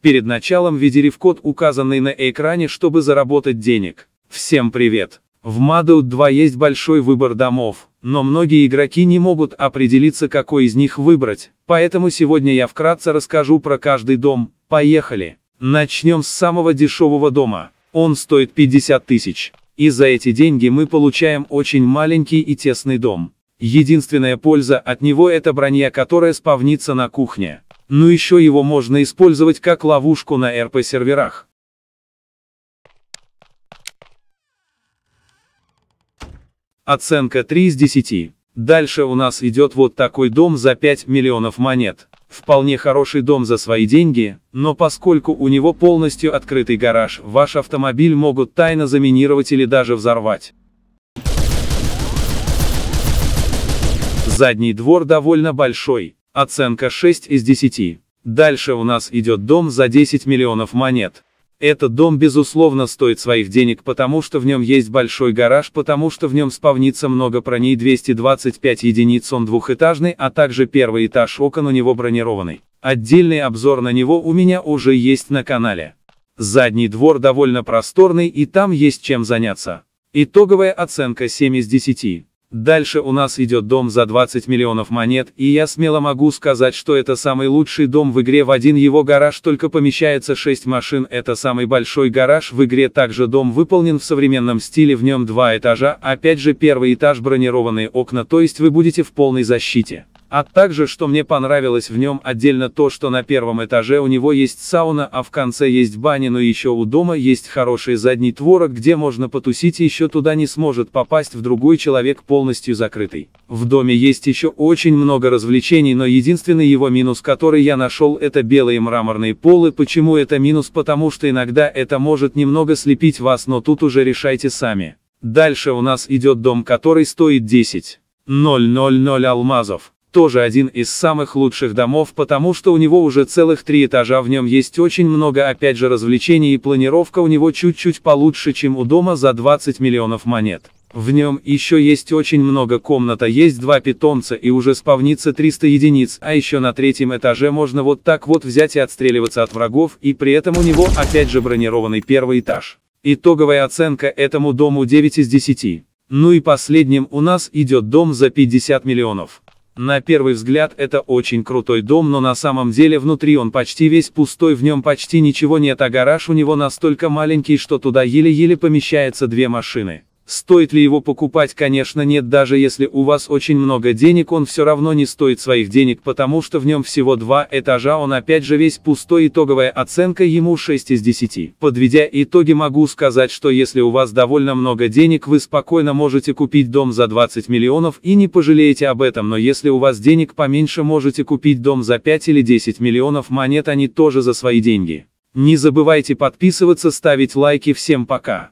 Перед началом введи код, указанный на экране, чтобы заработать денег. Всем привет! В Maddout 2 есть большой выбор домов, но многие игроки не могут определиться, какой из них выбрать, поэтому сегодня я вкратце расскажу про каждый дом. Поехали! Начнем с самого дешевого дома. Он стоит 50 тысяч. И за эти деньги мы получаем очень маленький и тесный дом. Единственная польза от него это броня, которая спавнится на кухне. Но ну еще его можно использовать как ловушку на rp серверах Оценка 3 из 10. Дальше у нас идет вот такой дом за 5 миллионов монет. Вполне хороший дом за свои деньги, но поскольку у него полностью открытый гараж, ваш автомобиль могут тайно заминировать или даже взорвать. Задний двор довольно большой, оценка 6 из 10. Дальше у нас идет дом за 10 миллионов монет. Этот дом безусловно стоит своих денег, потому что в нем есть большой гараж, потому что в нем спавнится много броней 225 единиц, он двухэтажный, а также первый этаж окон у него бронированный. Отдельный обзор на него у меня уже есть на канале. Задний двор довольно просторный и там есть чем заняться. Итоговая оценка 7 из 10. Дальше у нас идет дом за 20 миллионов монет, и я смело могу сказать, что это самый лучший дом в игре, в один его гараж только помещается 6 машин, это самый большой гараж в игре, также дом выполнен в современном стиле, в нем два этажа, опять же первый этаж бронированные окна, то есть вы будете в полной защите. А также, что мне понравилось в нем отдельно то, что на первом этаже у него есть сауна, а в конце есть баня, но еще у дома есть хороший задний творог, где можно потусить и еще туда не сможет попасть в другой человек полностью закрытый. В доме есть еще очень много развлечений, но единственный его минус, который я нашел, это белые мраморные полы. Почему это минус? Потому что иногда это может немного слепить вас, но тут уже решайте сами. Дальше у нас идет дом, который стоит 10. 000 алмазов тоже один из самых лучших домов, потому что у него уже целых три этажа, в нем есть очень много опять же развлечений и планировка у него чуть-чуть получше, чем у дома за 20 миллионов монет. В нем еще есть очень много комната, есть два питомца и уже спавнится 300 единиц, а еще на третьем этаже можно вот так вот взять и отстреливаться от врагов, и при этом у него опять же бронированный первый этаж. Итоговая оценка этому дому 9 из 10. Ну и последним у нас идет дом за 50 миллионов. На первый взгляд это очень крутой дом, но на самом деле внутри он почти весь пустой, в нем почти ничего нет, а гараж у него настолько маленький, что туда еле-еле помещается две машины. Стоит ли его покупать, конечно нет, даже если у вас очень много денег, он все равно не стоит своих денег, потому что в нем всего два этажа, он опять же весь пустой, итоговая оценка ему 6 из 10. Подведя итоги могу сказать, что если у вас довольно много денег, вы спокойно можете купить дом за 20 миллионов и не пожалеете об этом, но если у вас денег поменьше, можете купить дом за 5 или 10 миллионов монет, они тоже за свои деньги. Не забывайте подписываться, ставить лайки, всем пока.